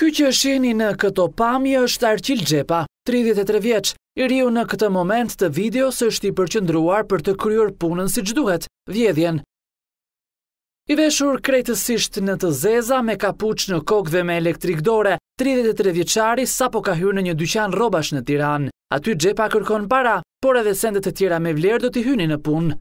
Ky që është sheni në këto pamje është Arqil Gjepa, 33 vjeq, i riu në këtë moment të video së është i përqëndruar për të kryur punën si gjduhet, vjedhjen. I veshur krejtësisht në të zeza me kapuq në kok dhe me elektrik dore, 33 vjeqari sa po ka hyrë në një dyqan robash në Tiran. Aty Gjepa kërkon para, por edhe sendet të tjera me vlerë do t'i hyni në punë.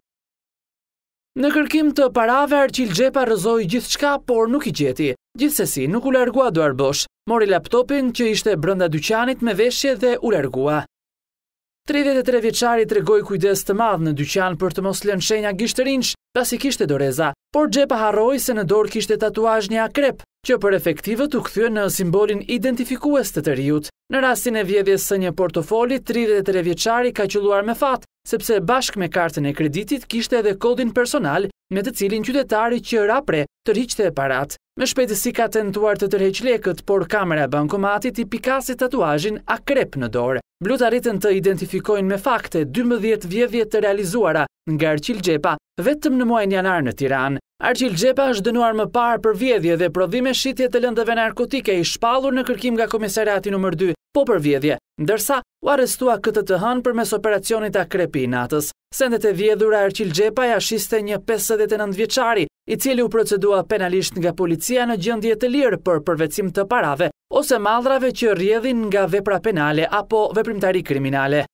Në kërkim të parave, Arqil Gjepa rëzoj gjithë qka, por nuk i gjeti. Gjithsesi, nuk u largua do bosh, mori laptopin që ishte brënda dyqanit me veshje dhe u largua. 33 vjeqari të regoj kujdes të madhë në dyqan për të mos lënë shenja gishtërinsh, pas i kishte doreza, por gjepa harroj se në dorë kishte tatuaj një akrep, që për efektivët u këthyë në simbolin identifikues të të rjut. Në rastin e vjedhjes së një portofoli, 33 vjeqari ka qëluar me fat, sepse bashk me kartën e kreditit kishte edhe kodin personal me të cilin qytetari që rapre të rriqte e parat. Me shpetësi ka tentuar të tërheq lekët, por kamera e bankomatit i pikasi tatuajin a krep në dorë. Blutaritën të identifikojnë me fakte 12 vjevje të realizuara nga Arqil Gjepa, vetëm në muajnë janar në Tiran. Arqil Gjepa është dënuar më parë për vjedhje dhe prodhime shqitje të lëndëve narkotike i shpalur në kërkim nga komisariati nëmër 2, po për vjedhje, ndërsa u arestua këtë të hënë për mes operacionit a krepi natës. Sendet e vjedhura Erqil Gjepa ja shiste një 59 vjeqari, i cili u procedua penalisht nga policia në gjëndje të lirë për përvecim të parave ose madrave që rjedhin nga vepra penale apo veprimtari kriminale.